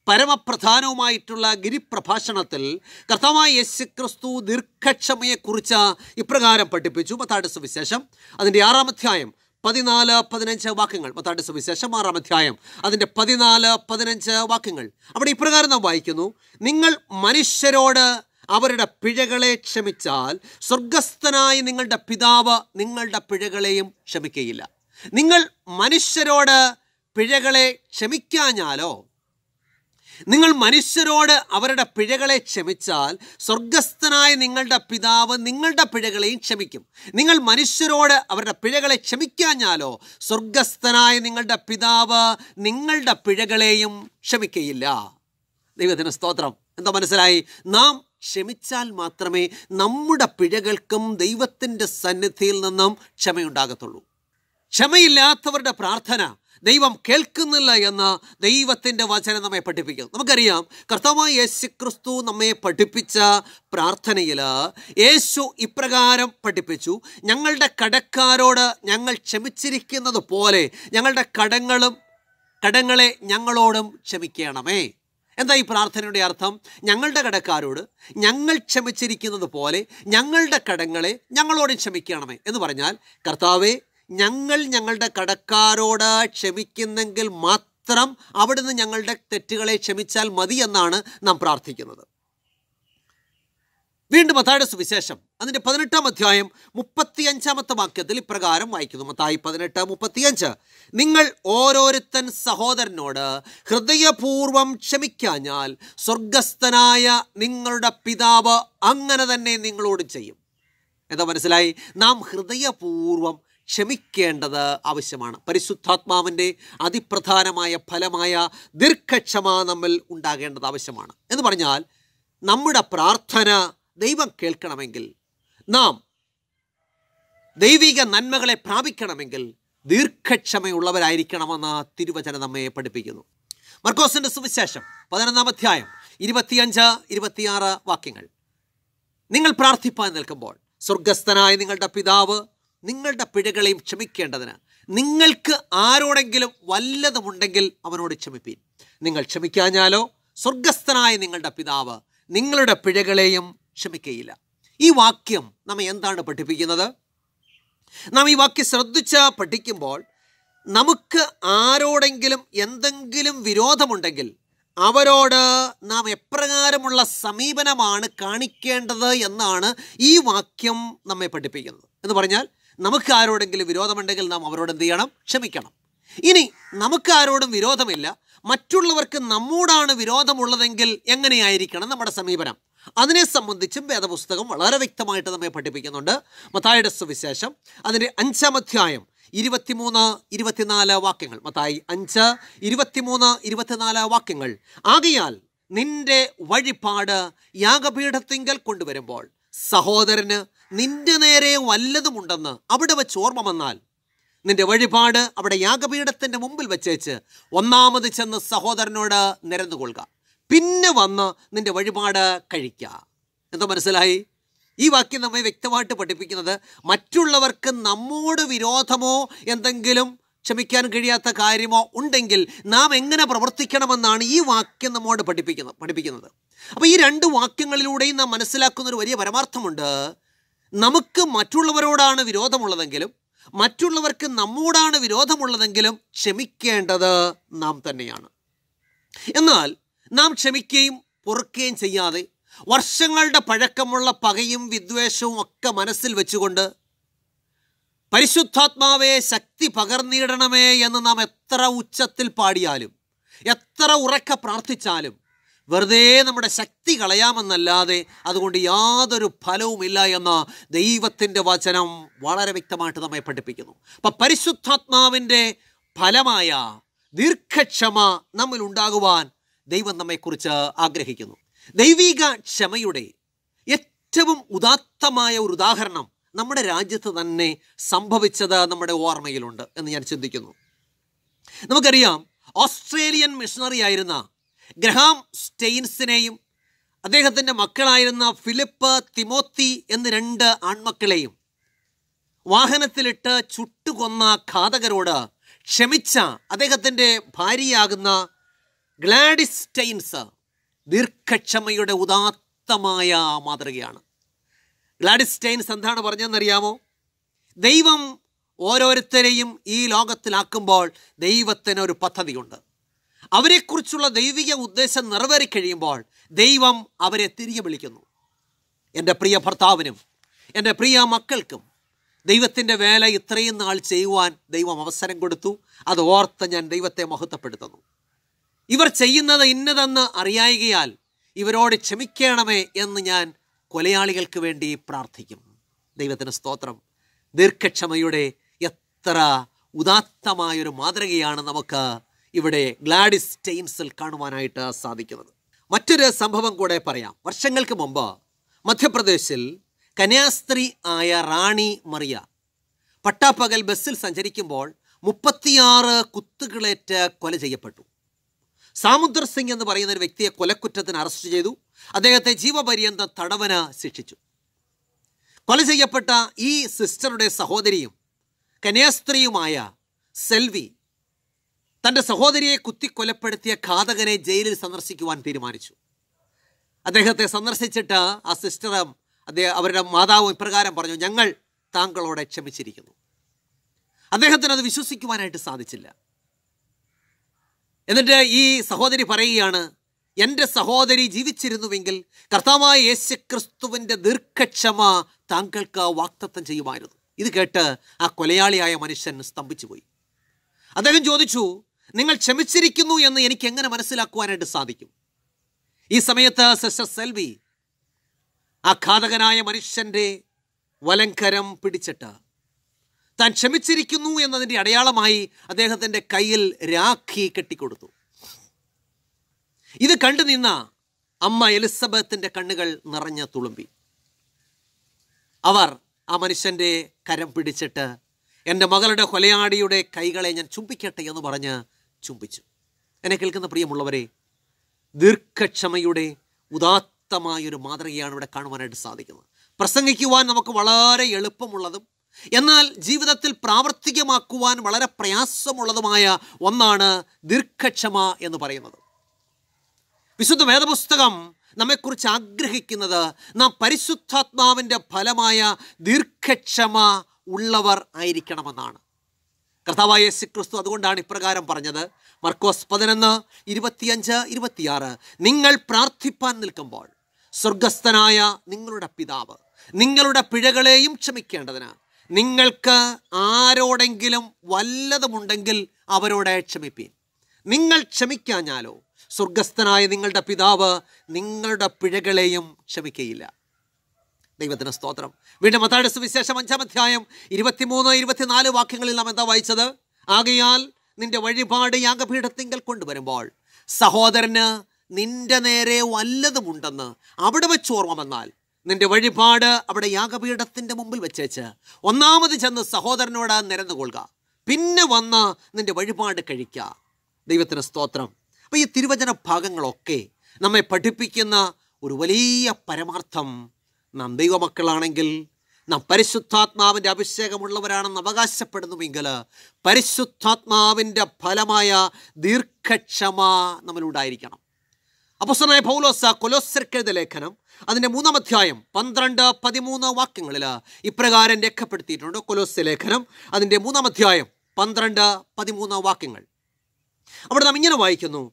പരമപ്രധാനവുമായിട്ടുള്ള ഗിരിപ്രഭാഷണത്തിൽ കർത്താവായ യേശു ക്രിസ്തു ദീർഘക്ഷമയെക്കുറിച്ച് ഇപ്രകാരം പഠിപ്പിച്ചു പത്താട്ട് സുവിശേഷം അതിൻ്റെ ആറാമധ്യായം പതിനാല് പതിനഞ്ച് വാക്യങ്ങൾ മത്താണ്ട് സുവിശേഷം ആറാം അധ്യായം അതിൻ്റെ പതിനാല് പതിനഞ്ച് വാക്യങ്ങൾ അവിടെ ഇപ്രകാരം നാം വായിക്കുന്നു നിങ്ങൾ മനുഷ്യരോട് അവരുടെ പിഴകളെ ക്ഷമിച്ചാൽ സ്വർഗസ്ഥനായി നിങ്ങളുടെ പിതാവ് നിങ്ങളുടെ പിഴകളെയും ക്ഷമിക്കയില്ല നിങ്ങൾ മനുഷ്യരോട് പിഴകളെ ക്ഷമിക്കാഞ്ഞാലോ നിങ്ങൾ മനുഷ്യരോട് അവരുടെ പിഴകളെ ക്ഷമിച്ചാൽ സ്വർഗസ്ഥനായ നിങ്ങളുടെ പിതാവ് നിങ്ങളുടെ പിഴകളെയും ക്ഷമിക്കും നിങ്ങൾ മനുഷ്യരോട് അവരുടെ പിഴകളെ ക്ഷമിക്കാഞ്ഞാലോ സ്വർഗസ്ഥനായ നിങ്ങളുടെ പിതാവ് നിങ്ങളുടെ പിഴകളെയും ക്ഷമിക്കയില്ല ദൈവത്തിന് സ്തോത്രം എന്താ മനസ്സിലായി നാം ക്ഷമിച്ചാൽ മാത്രമേ നമ്മുടെ പിഴകൾക്കും ദൈവത്തിൻ്റെ സന്നിധിയിൽ നിന്നും ക്ഷമയുണ്ടാകത്തുള്ളൂ ക്ഷമയില്ലാത്തവരുടെ പ്രാർത്ഥന ദൈവം കേൾക്കുന്നില്ല എന്ന് ദൈവത്തിൻ്റെ വചനം നമ്മെ പഠിപ്പിക്കുന്നു നമുക്കറിയാം കർത്താവായ യേശു ക്രിസ്തു നമ്മെ പഠിപ്പിച്ച പ്രാർത്ഥനയിൽ യേശു ഇപ്രകാരം പഠിപ്പിച്ചു ഞങ്ങളുടെ കടക്കാരോട് ഞങ്ങൾ ക്ഷമിച്ചിരിക്കുന്നത് പോലെ ഞങ്ങളുടെ കടങ്ങളും കടങ്ങളെ ഞങ്ങളോടും ക്ഷമിക്കണമേ എന്താ ഈ പ്രാർത്ഥനയുടെ അർത്ഥം ഞങ്ങളുടെ കടക്കാരോട് ഞങ്ങൾ ക്ഷമിച്ചിരിക്കുന്നത് പോലെ ഞങ്ങളുടെ കടങ്ങളെ ഞങ്ങളോടും ക്ഷമിക്കണമേ എന്ന് പറഞ്ഞാൽ കർത്താവെ ഞങ്ങൾ ഞങ്ങളുടെ കടക്കാരോട് ക്ഷമിക്കുന്നെങ്കിൽ മാത്രം അവിടുന്ന് ഞങ്ങളുടെ തെറ്റുകളെ ക്ഷമിച്ചാൽ മതി എന്നാണ് നാം പ്രാർത്ഥിക്കുന്നത് വീണ്ടും മത്തായുടെ സുവിശേഷം അതിൻ്റെ പതിനെട്ടാം അധ്യായം അഞ്ചാമത്തെ വാക്യത്തിൽ ഇപ്രകാരം വായിക്കുന്നു മത്തായി പതിനെട്ട് മുപ്പത്തിയഞ്ച് നിങ്ങൾ ഓരോരുത്തൻ സഹോദരനോട് ഹൃദയപൂർവം ക്ഷമിക്കാഞ്ഞാൽ സ്വർഗസ്ഥനായ നിങ്ങളുടെ പിതാവ് അങ്ങനെ തന്നെ നിങ്ങളോട് ചെയ്യും എന്താ മനസ്സിലായി നാം ഹൃദയപൂർവം ക്ഷമിക്കേണ്ടത് ആവശ്യമാണ് പരിശുദ്ധാത്മാവിൻ്റെ അതിപ്രധാനമായ ഫലമായ ദീർഘക്ഷമ നമ്മൾ ഉണ്ടാകേണ്ടത് ആവശ്യമാണ് എന്ന് പറഞ്ഞാൽ നമ്മുടെ പ്രാർത്ഥന ദൈവം കേൾക്കണമെങ്കിൽ നാം ദൈവിക നന്മകളെ പ്രാപിക്കണമെങ്കിൽ ദീർഘക്ഷമയുള്ളവരായിരിക്കണമെന്ന് തിരുവചന നമ്മെ പഠിപ്പിക്കുന്നു മർക്കോസിൻ്റെ സുവിശേഷം പതിനൊന്നാം അധ്യായം ഇരുപത്തിയഞ്ച് ഇരുപത്തിയാറ് വാക്യങ്ങൾ നിങ്ങൾ പ്രാർത്ഥിപ്പാൻ നിൽക്കുമ്പോൾ സ്വർഗസ്ഥനായ നിങ്ങളുടെ പിതാവ് നിങ്ങളുടെ പിഴകളെയും ക്ഷമിക്കേണ്ടതിന് നിങ്ങൾക്ക് ആരോടെങ്കിലും വല്ലതുമുണ്ടെങ്കിൽ അവനോട് ക്ഷമിപ്പീൻ നിങ്ങൾ ക്ഷമിക്കാഞ്ഞാലോ സ്വർഗസ്ഥനായ നിങ്ങളുടെ പിതാവ് നിങ്ങളുടെ പിഴകളെയും ക്ഷമിക്കയില്ല ഈ വാക്യം നമ്മെ എന്താണ് പഠിപ്പിക്കുന്നത് നാം ഈ വാക്യം ശ്രദ്ധിച്ച് പഠിക്കുമ്പോൾ നമുക്ക് ആരോടെങ്കിലും എന്തെങ്കിലും വിരോധമുണ്ടെങ്കിൽ അവരോട് നാം എപ്രകാരമുള്ള സമീപനമാണ് കാണിക്കേണ്ടത് എന്നാണ് ഈ വാക്യം നമ്മെ പഠിപ്പിക്കുന്നത് എന്ന് പറഞ്ഞാൽ നമുക്ക് ആരോടെങ്കിലും വിരോധമുണ്ടെങ്കിൽ നാം അവരോട് എന്ത് ചെയ്യണം ക്ഷമിക്കണം ഇനി നമുക്ക് ആരോടും വിരോധമില്ല മറ്റുള്ളവർക്ക് നമ്മോടാണ് വിരോധമുള്ളതെങ്കിൽ എങ്ങനെയായിരിക്കണം നമ്മുടെ സമീപനം അതിനെ സംബന്ധിച്ചും വേദപുസ്തകം വളരെ വ്യക്തമായിട്ട് നമ്മെ പഠിപ്പിക്കുന്നുണ്ട് മത്തായുടെ സുവിശേഷം അതിൻ്റെ അഞ്ചാം അധ്യായം ഇരുപത്തിമൂന്ന് ഇരുപത്തിനാല് വാക്യങ്ങൾ മത്തായി അഞ്ച് ഇരുപത്തിമൂന്ന് ഇരുപത്തിനാല് വാക്യങ്ങൾ ആകയാൽ നിന്റെ വഴിപാട് യാഗപീഠത്തിങ്കൽ കൊണ്ടുവരുമ്പോൾ സഹോദരന് നിന്റെ നേരെ വല്ലതുമുണ്ടെന്ന് അവിടെ വെച്ച് ഓർമ്മ വന്നാൽ നിന്റെ വഴിപാട് അവിടെ യാഗപീഠത്തിൻ്റെ മുമ്പിൽ വെച്ചേച്ച് ഒന്നാമത് ചെന്ന് സഹോദരനോട് നിരന്നുകൊള്ളുക പിന്നെ വന്ന് നിന്റെ വഴിപാട് കഴിക്കുക എന്തോ മനസ്സിലായി ഈ വാക്യം നമ്മെ വ്യക്തമായിട്ട് പഠിപ്പിക്കുന്നത് മറ്റുള്ളവർക്ക് നമ്മോട് വിരോധമോ എന്തെങ്കിലും ക്ഷമിക്കാൻ കഴിയാത്ത കാര്യമോ ഉണ്ടെങ്കിൽ നാം എങ്ങനെ പ്രവർത്തിക്കണമെന്നാണ് ഈ വാക്യം നമ്മോട് പഠിപ്പിക്കുന്നത് പഠിപ്പിക്കുന്നത് അപ്പോൾ ഈ രണ്ട് വാക്യങ്ങളിലൂടെയും നാം മനസ്സിലാക്കുന്ന ഒരു വലിയ പരമാർത്ഥമുണ്ട് നമുക്ക് മറ്റുള്ളവരോടാണ് വിരോധമുള്ളതെങ്കിലും മറ്റുള്ളവർക്ക് നമ്മോടാണ് വിരോധമുള്ളതെങ്കിലും ക്ഷമിക്കേണ്ടത് നാം തന്നെയാണ് എന്നാൽ നാം ക്ഷമിക്കുകയും പൊറുക്കുകയും ചെയ്യാതെ വർഷങ്ങളുടെ പഴക്കമുള്ള പകയും വിദ്വേഷവും ഒക്കെ മനസ്സിൽ വെച്ചുകൊണ്ട് പരിശുദ്ധാത്മാവേ ശക്തി പകർന്നിടണമേ എന്ന് നാം എത്ര ഉച്ചത്തിൽ പാടിയാലും എത്ര ഉറക്ക പ്രാർത്ഥിച്ചാലും വെറുതെ നമ്മുടെ ശക്തി കളയാമെന്നല്ലാതെ അതുകൊണ്ട് യാതൊരു ഫലവുമില്ല എന്ന ദൈവത്തിൻ്റെ വചനം വളരെ വ്യക്തമായിട്ട് നമ്മെ പഠിപ്പിക്കുന്നു അപ്പം പരിശുദ്ധാത്മാവിൻ്റെ ഫലമായ ദീർഘക്ഷമ നമ്മിൽ ഉണ്ടാകുവാൻ ദൈവം നമ്മെക്കുറിച്ച് ആഗ്രഹിക്കുന്നു ദൈവിക ക്ഷമയുടെ ഏറ്റവും ഉദാത്തമായ ഒരു ഉദാഹരണം നമ്മുടെ രാജ്യത്ത് തന്നെ സംഭവിച്ചത് നമ്മുടെ ഓർമ്മയിലുണ്ട് എന്ന് ഞാൻ ചിന്തിക്കുന്നു നമുക്കറിയാം ഓസ്ട്രേലിയൻ മിഷണറി ആയിരുന്ന ഗ്രഹാം സ്റ്റെയിൻസിനെയും അദ്ദേഹത്തിൻ്റെ മക്കളായിരുന്ന ഫിലിപ്പ് തിമോത്തി എന്ന രണ്ട് ആൺമക്കളെയും വാഹനത്തിലിട്ട് ചുട്ടുകൊന്ന ഘാതകരോട് ക്ഷമിച്ച അദ്ദേഹത്തിൻ്റെ ഭാര്യയാകുന്ന ഗ്ലാഡിസ് സ്റ്റെയിൻസ് ദീർഘക്ഷമയുടെ ഉദാത്തമായ മാതൃകയാണ് ഗ്ലാഡിസ്റ്റൈൻസ് എന്താണ് പറഞ്ഞതെന്നറിയാമോ ദൈവം ഓരോരുത്തരെയും ഈ ലോകത്തിലാക്കുമ്പോൾ ദൈവത്തിന് ഒരു പദ്ധതിയുണ്ട് അവരെക്കുറിച്ചുള്ള ദൈവിക ഉദ്ദേശം നിറവേറിക്കഴിയുമ്പോൾ ദൈവം അവരെ തിരികെ വിളിക്കുന്നു എൻ്റെ പ്രിയ ഭർത്താവിനും എൻ്റെ പ്രിയ മക്കൾക്കും ദൈവത്തിൻ്റെ വേല ഇത്രയും നാൾ ചെയ്യുവാൻ ദൈവം അവസരം കൊടുത്തു അത് ഓർത്ത് ഞാൻ ദൈവത്തെ മഹത്വപ്പെടുത്തുന്നു ഇവർ ചെയ്യുന്നത് ഇന്നതെന്ന് അറിയായികയാൽ ഇവരോട് ക്ഷമിക്കണമേ എന്ന് ഞാൻ കൊലയാളികൾക്ക് വേണ്ടി പ്രാർത്ഥിക്കും ദൈവത്തിന് സ്തോത്രം ദീർഘക്ഷമയുടെ എത്ര ഉദാത്തമായൊരു മാതൃകയാണ് നമുക്ക് ഇവിടെ ഗ്ലാഡിസ് ടെയിംസിൽ കാണുവാനായിട്ട് സാധിക്കുന്നത് മറ്റൊരു സംഭവം കൂടെ പറയാം വർഷങ്ങൾക്ക് മുമ്പ് മധ്യപ്രദേശിൽ കന്യാസ്ത്രീ ആയ റാണി മറിയ പട്ടാപ്പകൽ ബസ്സിൽ സഞ്ചരിക്കുമ്പോൾ മുപ്പത്തിയാറ് കുത്തുകളേറ്റ് കൊല ചെയ്യപ്പെട്ടു സാമുദ്ര സിംഗ് എന്ന് പറയുന്ന ഒരു വ്യക്തിയെ കൊലക്കുറ്റത്തിന് അറസ്റ്റ് ചെയ്തു അദ്ദേഹത്തെ ജീവപര്യന്ത തടവന ശിക്ഷിച്ചു കൊല ചെയ്യപ്പെട്ട ഈ സിസ്റ്ററുടെ സഹോദരിയും കന്യാസ്ത്രീയുമായ സെൽവി തൻ്റെ സഹോദരിയെ കുത്തിക്കൊലപ്പെടുത്തിയ ഘാതകനെ ജയിലിൽ സന്ദർശിക്കുവാൻ തീരുമാനിച്ചു അദ്ദേഹത്തെ സന്ദർശിച്ചിട്ട് ആ സിസ്റ്റർ അദ്ദേഹം അവരുടെ മാതാവും ഇപ്രകാരം പറഞ്ഞു ഞങ്ങൾ താങ്കളോടെ ക്ഷമിച്ചിരിക്കുന്നു അദ്ദേഹത്തിന് അത് വിശ്വസിക്കുവാനായിട്ട് സാധിച്ചില്ല എന്നിട്ട് ഈ സഹോദരി പറയുകയാണ് എൻ്റെ സഹോദരി ജീവിച്ചിരുന്നുവെങ്കിൽ കർത്താവായ യേശു ക്രിസ്തുവിൻ്റെ ദീർഘക്ഷമ താങ്കൾക്ക് വാക്തത്വം ചെയ്യുമായിരുന്നു ഇത് കേട്ട് ആ കൊലയാളിയായ മനുഷ്യൻ സ്തംഭിച്ചു പോയി അദ്ദേഹം ചോദിച്ചു നിങ്ങൾ ക്ഷമിച്ചിരിക്കുന്നു എന്ന് എനിക്ക് എങ്ങനെ മനസ്സിലാക്കുവാനായിട്ട് സാധിക്കും ഈ സമയത്ത് സിസ്റ്റർ സെൽവി ആ ഘാതകനായ മനുഷ്യൻ്റെ വലങ്കരം പിടിച്ചിട്ട് താൻ ക്ഷമിച്ചിരിക്കുന്നു എന്നതിൻ്റെ അടയാളമായി അദ്ദേഹത്തിൻ്റെ കയ്യിൽ രാഖി കെട്ടിക്കൊടുത്തു ഇത് കണ്ടു നിന്ന അമ്മ എലിസബത്തിൻ്റെ കണ്ണുകൾ നിറഞ്ഞ തുളുമ്പി അവർ ആ മനുഷ്യൻ്റെ കരം പിടിച്ചിട്ട് എൻ്റെ മകളുടെ കൊലയാടിയുടെ കൈകളെ ഞാൻ ചുംബിക്കട്ടെ എന്ന് പറഞ്ഞ് ചുംബിച്ചു എന്നെ കേൾക്കുന്ന പ്രിയമുള്ളവരെ ദീർഘക്ഷമയുടെ ഉദാത്തമായൊരു മാതൃകയാണ് ഇവിടെ കാണുവാനായിട്ട് സാധിക്കുന്നത് പ്രസംഗിക്കുവാൻ നമുക്ക് വളരെ എളുപ്പമുള്ളതും എന്നാൽ ജീവിതത്തിൽ പ്രാവർത്തികമാക്കുവാൻ വളരെ പ്രയാസമുള്ളതുമായ ഒന്നാണ് ദീർഘക്ഷമ എന്ന് പറയുന്നത് വിശുദ്ധ വേദപുസ്തകം നമ്മെക്കുറിച്ച് ആഗ്രഹിക്കുന്നത് നാം പരിശുദ്ധാത്മാവിൻ്റെ ഫലമായ ദീർഘക്ഷമ ഉള്ളവർ ആയിരിക്കണമെന്നാണ് കർത്താവായ യേശുക്രിസ്തു അതുകൊണ്ടാണ് ഇപ്രകാരം പറഞ്ഞത് മർക്കോസ് പതിനൊന്ന് ഇരുപത്തിയഞ്ച് ഇരുപത്തിയാറ് നിങ്ങൾ പ്രാർത്ഥിപ്പാൻ നിൽക്കുമ്പോൾ സ്വർഗസ്ഥനായ നിങ്ങളുടെ പിതാവ് നിങ്ങളുടെ പിഴകളെയും ക്ഷമിക്കേണ്ടതിന് നിങ്ങൾക്ക് ആരോടെങ്കിലും വല്ലതുമുണ്ടെങ്കിൽ അവരോടെ ക്ഷമിപ്പീൻ നിങ്ങൾ ക്ഷമിക്കാഞ്ഞാലോ സ്വർഗസ്ഥനായ നിങ്ങളുടെ പിതാവ് നിങ്ങളുടെ പിഴകളെയും ക്ഷമിക്കയില്ല ദൈവത്തിന് സ്തോത്രം വീണ്ടും മത്താടെ സുവിശേഷം അഞ്ചാം അധ്യായം ഇരുപത്തിമൂന്ന് ഇരുപത്തിനാല് വാക്യങ്ങളിൽ നാം എന്താ വായിച്ചത് ആകയാൽ നിന്റെ വഴിപാട് യാഗപീഠത്തിങ്കൽ കൊണ്ടുവരുമ്പോൾ സഹോദരന് നിന്റെ നേരെ വല്ലതുമുണ്ടെന്ന് അവിടെ വെച്ച് ഓർമ്മ വന്നാൽ നിന്റെ വഴിപാട് അവിടെ യാഗപീഠത്തിൻ്റെ മുമ്പിൽ വെച്ചേച്ച് ഒന്നാമത് ചെന്ന് സഹോദരനോട് നിരന്നുകൊള്ളുക പിന്നെ വന്ന് നിന്റെ വഴിപാട് കഴിക്കുക ദൈവത്തിന് സ്തോത്രം അപ്പം ഈ തിരുവചന ഭാഗങ്ങളൊക്കെ നമ്മെ പഠിപ്പിക്കുന്ന ഒരു വലിയ പരമാർത്ഥം നാം ദൈവമക്കളാണെങ്കിൽ നാം പരിശുദ്ധാത്മാവിൻ്റെ അഭിഷേകമുള്ളവരാണെന്ന് അവകാശപ്പെടുന്നുവെങ്കിൽ പരിശുദ്ധാത്മാവിൻ്റെ ഫലമായ ദീർഘക്ഷമ നമ്മളുണ്ടായിരിക്കണം അപ്പസ്വനായ പൗലോസ കൊലോസർക്കെഴുത ലേഖനം അതിൻ്റെ മൂന്നാം അധ്യായം പന്ത്രണ്ട് പതിമൂന്ന് വാക്യങ്ങളിൽ ഇപ്രകാരം രേഖപ്പെടുത്തിയിട്ടുണ്ട് കൊലോസ ലേഖനം അതിൻ്റെ മൂന്നാം അധ്യായം പന്ത്രണ്ട് പതിമൂന്ന് വാക്യങ്ങൾ അവിടെ നാം ഇങ്ങനെ വായിക്കുന്നു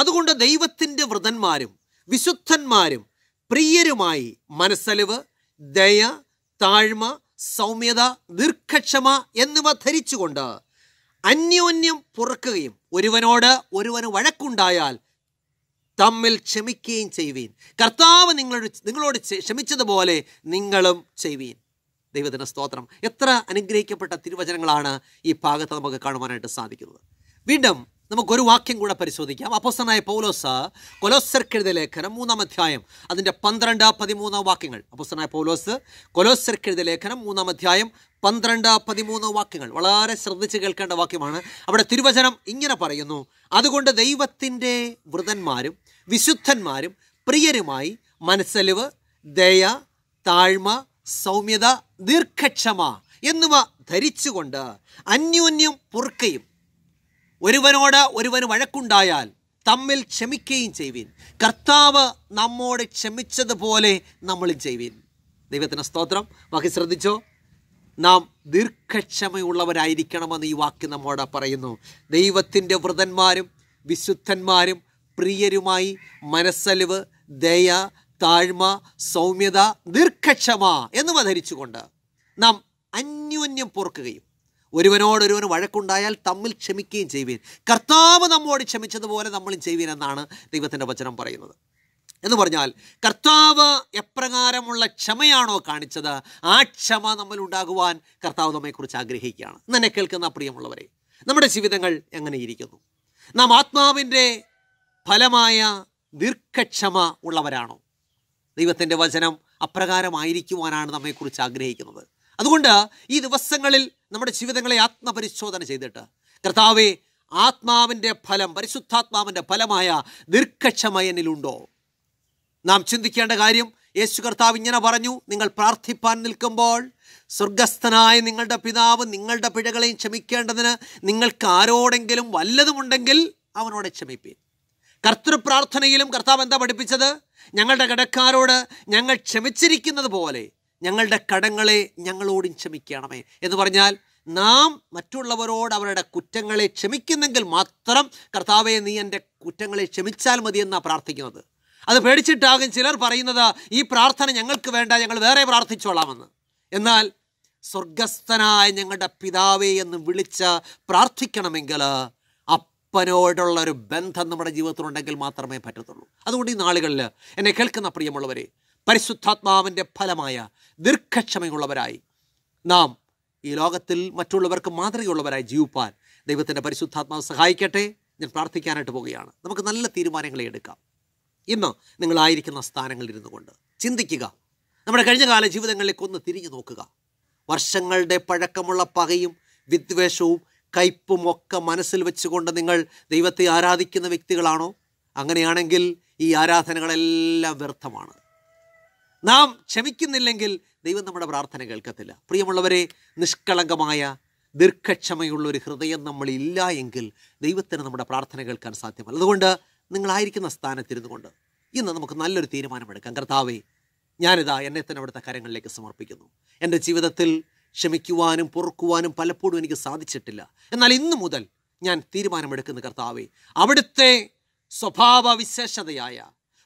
അതുകൊണ്ട് ദൈവത്തിൻ്റെ വ്രതന്മാരും വിശുദ്ധന്മാരും പ്രിയരുമായി മനസ്സലിവ് ദയ താഴ്മ സൗമ്യത ദീർഘക്ഷമ എന്നിവ ധരിച്ചുകൊണ്ട് അന്യോന്യം പുറക്കുകയും ഒരുവനോട് ഒരുവന് വഴക്കുണ്ടായാൽ തമ്മിൽ ക്ഷമിക്കുകയും ചെയ്യുവീൻ കർത്താവ് നിങ്ങളോട് നിങ്ങളോട് ക്ഷമിച്ചതുപോലെ നിങ്ങളും ചെയ്യുവീൻ ദൈവത്തിന് സ്തോത്രം എത്ര അനുഗ്രഹിക്കപ്പെട്ട തിരുവചനങ്ങളാണ് ഈ ഭാഗത്ത് നമുക്ക് കാണുവാനായിട്ട് സാധിക്കുന്നത് വീണ്ടും നമുക്കൊരു വാക്യം കൂടെ പരിശോധിക്കാം അപ്പോസ്തനായ പൗലോസ കൊലോസർക്കെഴുത ലേഖനം മൂന്നാം അധ്യായം അതിൻ്റെ പന്ത്രണ്ട് പതിമൂന്ന് വാക്യങ്ങൾ അപ്പോസ്തനായ പൗലോസ് കൊലോസർക്കെഴുത ലേഖനം മൂന്നാം അധ്യായം പന്ത്രണ്ട് പതിമൂന്ന് വാക്യങ്ങൾ വളരെ ശ്രദ്ധിച്ച് കേൾക്കേണ്ട വാക്യമാണ് അവിടെ തിരുവചനം ഇങ്ങനെ പറയുന്നു അതുകൊണ്ട് ദൈവത്തിൻ്റെ വൃതന്മാരും വിശുദ്ധന്മാരും പ്രിയരുമായി മനസ്സലിവ് ദയ താഴ്മ സൗമ്യത ദീർഘക്ഷമ എന്നിവ ധരിച്ചുകൊണ്ട് അന്യോന്യം പൊറുക്കയും ഒരുവനോട് ഒരുവൻ വഴക്കുണ്ടായാൽ തമ്മിൽ ക്ഷമിക്കുകയും ചെയ്യുവിൻ കർത്താവ് നമ്മോട് ക്ഷമിച്ചതുപോലെ നമ്മളും ചെയ്യുവിൻ ദൈവത്തിൻ്റെ സ്തോത്രം ബാക്കി ശ്രദ്ധിച്ചോ നാം ദീർഘക്ഷമയുള്ളവരായിരിക്കണമെന്ന് ഈ വാക്യം നമ്മോട് പറയുന്നു ദൈവത്തിൻ്റെ വ്രതന്മാരും വിശുദ്ധന്മാരും പ്രിയരുമായി മനസ്സലിവ് ദയ താഴ്മ സൗമ്യത ദീർഘക്ഷമ എന്നിവ ധരിച്ചുകൊണ്ട് നാം അന്യോന്യം പോർക്കുകയും ഒരുവനോടൊരുവന് വഴക്കുണ്ടായാൽ തമ്മിൽ ക്ഷമിക്കുകയും ചെയ്യുവീൻ കർത്താവ് നമ്മോട് ക്ഷമിച്ചതുപോലെ നമ്മളും ചെയ്യുവീൻ എന്നാണ് ദൈവത്തിൻ്റെ വചനം പറയുന്നത് എന്ന് പറഞ്ഞാൽ കർത്താവ് എപ്രകാരമുള്ള ക്ഷമയാണോ കാണിച്ചത് ആ ക്ഷമ നമ്മൾ ഉണ്ടാകുവാൻ കർത്താവ് നമ്മെക്കുറിച്ച് ആഗ്രഹിക്കുകയാണ് എന്നെ കേൾക്കുന്ന പ്രിയമുള്ളവരെ നമ്മുടെ ജീവിതങ്ങൾ എങ്ങനെ ഇരിക്കുന്നു നാം ആത്മാവിൻ്റെ ഫലമായ ദീർഘക്ഷമ ഉള്ളവരാണോ ദൈവത്തിൻ്റെ വചനം അപ്രകാരമായിരിക്കുവാനാണ് നമ്മെക്കുറിച്ച് ആഗ്രഹിക്കുന്നത് അതുകൊണ്ട് ഈ ദിവസങ്ങളിൽ നമ്മുടെ ജീവിതങ്ങളെ ആത്മപരിശോധന ചെയ്തിട്ട് കർത്താവെ ആത്മാവിൻ്റെ ഫലം പരിശുദ്ധാത്മാവിൻ്റെ ഫലമായ ദീർഘക്ഷമയനിലുണ്ടോ നാം ചിന്തിക്കേണ്ട കാര്യം യേശു കർത്താവ് ഇങ്ങനെ പറഞ്ഞു നിങ്ങൾ പ്രാർത്ഥിപ്പാൻ നിൽക്കുമ്പോൾ സ്വർഗസ്ഥനായ നിങ്ങളുടെ പിതാവ് നിങ്ങളുടെ പിഴകളെയും ക്ഷമിക്കേണ്ടതിന് നിങ്ങൾക്ക് ആരോടെങ്കിലും വല്ലതുമുണ്ടെങ്കിൽ അവനോട് ക്ഷമിപ്പീൻ കർത്തൃപ്രാർത്ഥനയിലും കർത്താവ് എന്താ പഠിപ്പിച്ചത് ഞങ്ങളുടെ കടക്കാരോട് ഞങ്ങൾ ക്ഷമിച്ചിരിക്കുന്നത് പോലെ ഞങ്ങളുടെ കടങ്ങളെ ഞങ്ങളോടും ക്ഷമിക്കണമേ എന്ന് പറഞ്ഞാൽ നാം മറ്റുള്ളവരോട് അവരുടെ കുറ്റങ്ങളെ ക്ഷമിക്കുന്നെങ്കിൽ മാത്രം കർത്താവെ നീ എൻ്റെ കുറ്റങ്ങളെ ക്ഷമിച്ചാൽ മതി എന്നാണ് പ്രാർത്ഥിക്കുന്നത് അത് പേടിച്ചിട്ടാകും ചിലർ പറയുന്നത് ഈ പ്രാർത്ഥന ഞങ്ങൾക്ക് വേണ്ട ഞങ്ങൾ വേറെ പ്രാർത്ഥിച്ചോളാമെന്ന് എന്നാൽ സ്വർഗസ്ഥനായ ഞങ്ങളുടെ പിതാവേ എന്ന് വിളിച്ച് പ്രാർത്ഥിക്കണമെങ്കിൽ അപ്പനോടുള്ള ഒരു ബന്ധം നമ്മുടെ ജീവിതത്തിലുണ്ടെങ്കിൽ മാത്രമേ പറ്റത്തുള്ളൂ അതുകൊണ്ട് ഈ നാളുകളിൽ എന്നെ കേൾക്കുന്ന പ്രിയമുള്ളവരെ പരിശുദ്ധാത്മാവിൻ്റെ ഫലമായ ദീർഘക്ഷമയുള്ളവരായി നാം ഈ ലോകത്തിൽ മറ്റുള്ളവർക്ക് മാതൃകയുള്ളവരായി ജീവിപ്പാൻ ദൈവത്തിൻ്റെ പരിശുദ്ധാത്മാവ് സഹായിക്കട്ടെ ഞാൻ പ്രാർത്ഥിക്കാനായിട്ട് പോവുകയാണ് നമുക്ക് നല്ല തീരുമാനങ്ങളെ എടുക്കാം ഇന്ന് നിങ്ങളായിരിക്കുന്ന സ്ഥാനങ്ങളിൽ ഇരുന്നു കൊണ്ട് ചിന്തിക്കുക നമ്മുടെ കഴിഞ്ഞകാല ജീവിതങ്ങളിലേക്കൊന്ന് തിരിഞ്ഞു നോക്കുക വർഷങ്ങളുടെ പഴക്കമുള്ള പകയും വിദ്വേഷവും കയ്പും ഒക്കെ മനസ്സിൽ വെച്ചുകൊണ്ട് നിങ്ങൾ ദൈവത്തെ ആരാധിക്കുന്ന വ്യക്തികളാണോ അങ്ങനെയാണെങ്കിൽ ഈ ആരാധനകളെല്ലാം വ്യർത്ഥമാണ് നാം ക്ഷമിക്കുന്നില്ലെങ്കിൽ ദൈവം നമ്മുടെ പ്രാർത്ഥന കേൾക്കത്തില്ല പ്രിയമുള്ളവരെ നിഷ്കളങ്കമായ ദീർഘക്ഷമയുള്ള ഒരു ഹൃദയം നമ്മൾ ഇല്ല എങ്കിൽ ദൈവത്തിന് നമ്മുടെ പ്രാർത്ഥന കേൾക്കാൻ സാധ്യമല്ല അതുകൊണ്ട് നിങ്ങളായിരിക്കുന്ന സ്ഥാനത്തിരുന്നു കൊണ്ട് ഇന്ന് നമുക്ക് നല്ലൊരു തീരുമാനമെടുക്കാം കർത്താവേ ഞാനിതാ എന്നെ തന്നെ അവിടുത്തെ കാര്യങ്ങളിലേക്ക് സമർപ്പിക്കുന്നു എൻ്റെ ജീവിതത്തിൽ ക്ഷമിക്കുവാനും പൊറുക്കുവാനും പലപ്പോഴും എനിക്ക് സാധിച്ചിട്ടില്ല എന്നാൽ ഇന്നു മുതൽ ഞാൻ തീരുമാനമെടുക്കുന്ന കർത്താവെ അവിടുത്തെ സ്വഭാവവിശേഷതയായ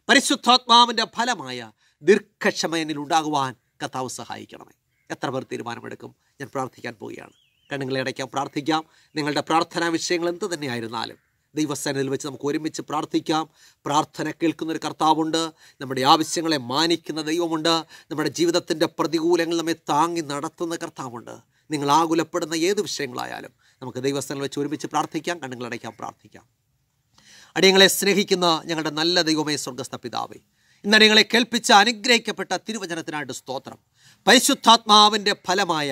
പരിശുദ്ധാത്മാവിൻ്റെ ഫലമായ ദീർഘക്ഷമയനിൽ ഉണ്ടാകുവാൻ കർത്താവ് സഹായിക്കണമേ എത്ര പേർ തീരുമാനമെടുക്കും ഞാൻ പ്രാർത്ഥിക്കാൻ പോവുകയാണ് കണ്ണുങ്ങളെ അടയ്ക്കാം പ്രാർത്ഥിക്കാം നിങ്ങളുടെ പ്രാർത്ഥനാ വിഷയങ്ങൾ എന്ത് തന്നെയായിരുന്നാലും ദൈവസേനയിൽ വെച്ച് നമുക്ക് ഒരുമിച്ച് പ്രാർത്ഥിക്കാം പ്രാർത്ഥന കേൾക്കുന്ന ഒരു കർത്താവുണ്ട് നമ്മുടെ ആവശ്യങ്ങളെ മാനിക്കുന്ന ദൈവമുണ്ട് നമ്മുടെ ജീവിതത്തിൻ്റെ പ്രതികൂലങ്ങൾ നമ്മെ താങ്ങി നടത്തുന്ന കർത്താവുണ്ട് നിങ്ങൾ ആകുലപ്പെടുന്ന ഏത് വിഷയങ്ങളായാലും നമുക്ക് ദൈവസ്ഥാനം വെച്ച് ഒരുമിച്ച് പ്രാർത്ഥിക്കാം കണ്ണുങ്ങളടയ്ക്കാം പ്രാർത്ഥിക്കാം അടിയങ്ങളെ സ്നേഹിക്കുന്ന ഞങ്ങളുടെ നല്ല ദൈവമേ സ്വർഗസ്ഥ പിതാവേ ഇന്ന് നിങ്ങളെ കേൾപ്പിച്ച അനുഗ്രഹിക്കപ്പെട്ട തിരുവചനത്തിനായിട്ട് സ്തോത്രം പരിശുദ്ധാത്മാവിൻ്റെ ഫലമായ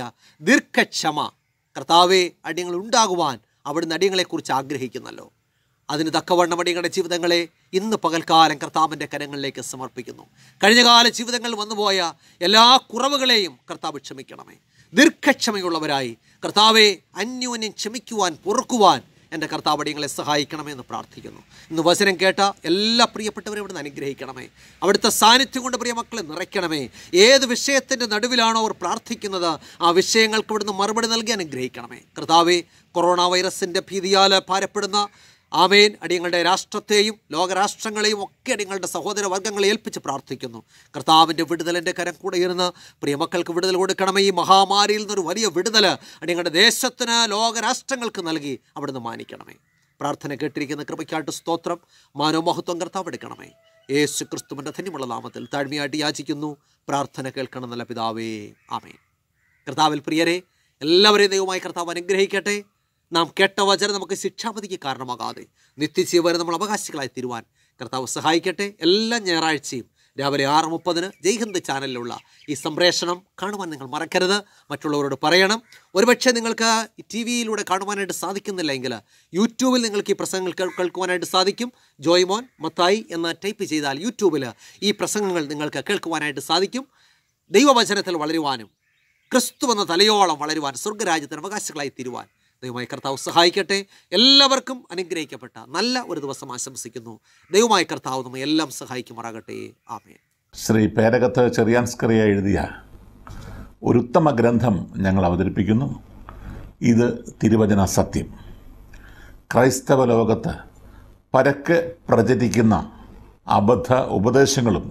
ദീർഘക്ഷമ കർത്താവെ അടിയങ്ങൾ ഉണ്ടാകുവാൻ അവിടുന്ന് അടിയങ്ങളെക്കുറിച്ച് ആഗ്രഹിക്കുന്നല്ലോ അതിന് തക്കവണ്ണം അടിയങ്ങളുടെ ജീവിതങ്ങളെ ഇന്ന് പകൽക്കാലം കർത്താവിൻ്റെ കരങ്ങളിലേക്ക് സമർപ്പിക്കുന്നു കഴിഞ്ഞകാല ജീവിതങ്ങളിൽ വന്നുപോയ എല്ലാ കുറവുകളെയും കർത്താവ് ക്ഷമിക്കണമേ ദീർഘക്ഷമയുള്ളവരായി കർത്താവെ അന്യോന്യം ക്ഷമിക്കുവാൻ പൊറുക്കുവാൻ എൻ്റെ കർത്താവ് അടിയങ്ങളെ സഹായിക്കണമെന്ന് പ്രാർത്ഥിക്കുന്നു ഇന്ന് വചനം കേട്ട എല്ലാ പ്രിയപ്പെട്ടവരും ഇവിടുന്ന് അനുഗ്രഹിക്കണമേ അവിടുത്തെ സാന്നിധ്യം കൊണ്ട് പ്രിയ മക്കളെ നിറയ്ക്കണമേ ഏത് വിഷയത്തിൻ്റെ നടുവിലാണോ അവർ പ്രാർത്ഥിക്കുന്നത് ആ വിഷയങ്ങൾക്ക് ഇവിടുന്ന് മറുപടി നൽകി അനുഗ്രഹിക്കണമേ കർത്താവേ കൊറോണ വൈറസിൻ്റെ ഭീതിയാൽ ഭാരപ്പെടുന്ന ആമേൻ അടിയങ്ങളുടെ രാഷ്ട്രത്തെയും ലോകരാഷ്ട്രങ്ങളെയും ഒക്കെ അടിയങ്ങളുടെ സഹോദരവർഗ്ഗങ്ങളെ ഏൽപ്പിച്ച് പ്രാർത്ഥിക്കുന്നു കർത്താവിൻ്റെ വിടുതലിൻ്റെ കരം കൂടെ ഇരുന്ന് പ്രിയമക്കൾക്ക് വിടുതൽ കൊടുക്കണമേ ഈ മഹാമാരിയിൽ നിന്നൊരു വലിയ വിടുതൽ അടിയങ്ങളുടെ ദേശത്തിന് ലോകരാഷ്ട്രങ്ങൾക്ക് നൽകി അവിടുന്ന് മാനിക്കണമേ പ്രാർത്ഥന കേട്ടിരിക്കുന്ന കൃപയ്ക്കായിട്ട് സ്തോത്രം മാനോമഹത്വം കർത്താവ് എടുക്കണമേ യേശു ക്രിസ്തുവിൻ്റെ ധന്യമുള്ള നാമത്തിൽ താഴ്മയായിട്ട് യാചിക്കുന്നു പ്രാർത്ഥന കേൾക്കണം നല്ല പിതാവേ ആമേൻ കർത്താവിൽ പ്രിയരെ എല്ലാവരെയും ദൈവമായി കർത്താവ് അനുഗ്രഹിക്കട്ടെ നാം കേട്ട വചനം നമുക്ക് ശിക്ഷാപതിക്ക് കാരണമാകാതെ നിത്യജീവനെ നമ്മൾ അവകാശികളായി തീരുവാൻ കർത്താവ് സഹായിക്കട്ടെ എല്ലാ ഞായറാഴ്ചയും രാവിലെ ആറ് മുപ്പതിന് ജയ്ഹിന്ദ് ചാനലിലുള്ള ഈ സംപ്രേഷണം കാണുവാൻ നിങ്ങൾ മറക്കരുത് മറ്റുള്ളവരോട് പറയണം ഒരുപക്ഷെ നിങ്ങൾക്ക് ടി വിയിലൂടെ കാണുവാനായിട്ട് സാധിക്കുന്നില്ല എങ്കിൽ യൂട്യൂബിൽ നിങ്ങൾക്ക് ഈ പ്രസംഗങ്ങൾ കേൾക്കുവാനായിട്ട് സാധിക്കും ജോയ്മോൻ മത്തായി എന്ന് ടൈപ്പ് ചെയ്താൽ യൂട്യൂബിൽ ഈ പ്രസംഗങ്ങൾ നിങ്ങൾക്ക് കേൾക്കുവാനായിട്ട് സാധിക്കും ദൈവവചനത്തിൽ വളരുവാനും ക്രിസ്തു എന്ന തലയോളം വളരുവാൻ സ്വർഗരാജ്യത്തിന് അവകാശികളായി തീരുവാൻ ദൈവമായി കർത്താവ് സഹായിക്കട്ടെ എല്ലാവർക്കും അനുഗ്രഹിക്കപ്പെട്ട നല്ല ഒരു ദിവസം ആശംസിക്കുന്നു ദൈവമായി കർത്താവ് നമ്മെ എല്ലാം സഹായിക്കുമാറാകട്ടെ ആമേ ശ്രീ പേരകത്ത് ചെറിയാൻസ്കറിയ എഴുതിയ ഒരു ഉത്തമ ഗ്രന്ഥം ഞങ്ങൾ അവതരിപ്പിക്കുന്നു ഇത് തിരുവചന സത്യം ക്രൈസ്തവ ലോകത്ത് പരക്ക് പ്രചരിക്കുന്ന അബദ്ധ ഉപദേശങ്ങളും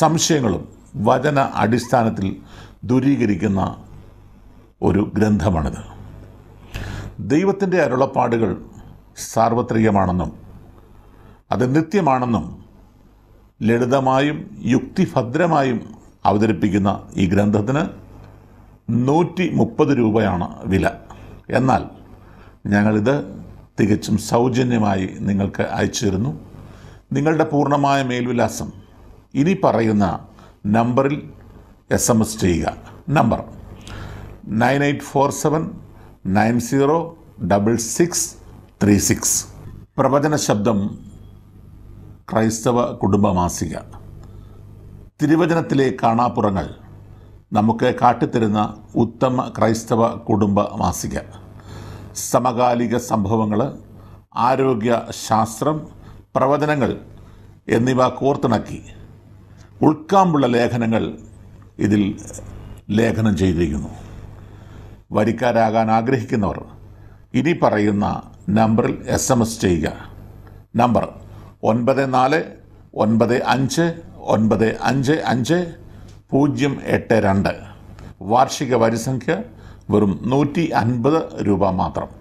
സംശയങ്ങളും വചന അടിസ്ഥാനത്തിൽ ദൂരീകരിക്കുന്ന ഒരു ഗ്രന്ഥമാണിത് ദൈവത്തിൻ്റെ അരുളപ്പാടുകൾ സാർവത്രികമാണെന്നും അത് നിത്യമാണെന്നും ലളിതമായും യുക്തിഭദ്രമായും അവതരിപ്പിക്കുന്ന ഈ ഗ്രന്ഥത്തിന് നൂറ്റി മുപ്പത് രൂപയാണ് വില എന്നാൽ ഞങ്ങളിത് തികച്ചും സൗജന്യമായി നിങ്ങൾക്ക് അയച്ചു തരുന്നു നിങ്ങളുടെ പൂർണ്ണമായ മേൽവിലാസം ഇനി പറയുന്ന നമ്പറിൽ എസ് എം എസ് ചെയ്യുക number nine eight four seven nine zero double six three six പ്രവചന ശബ്ദം ക്രൈസ്തവ കുടുംബമാസിക തിരുവചനത്തിലെ കാണാപ്പുറങ്ങൾ നമുക്ക് കാട്ടിത്തരുന്ന ഉത്തമ ക്രൈസ്തവ കുടുംബ മാസിക സമകാലിക സംഭവങ്ങൾ ആരോഗ്യ ശാസ്ത്രം പ്രവചനങ്ങൾ എന്നിവ കോർത്തിണക്കി ഉൾക്കാമ്പുള്ള ലേഖനങ്ങൾ ഇതിൽ ലേഖനം ചെയ്തിരിക്കുന്നു വരിക്കാരാകാൻ ആഗ്രഹിക്കുന്നവർ ഇനി പറയുന്ന നമ്പറിൽ എസ് എം എസ് ചെയ്യുക നമ്പർ ഒൻപത് നാല് ഒൻപത് അഞ്ച് ഒൻപത് അഞ്ച് അഞ്ച് പൂജ്യം എട്ട് രണ്ട് വാർഷിക വരിസംഖ്യ വെറും നൂറ്റി അൻപത് രൂപ മാത്രം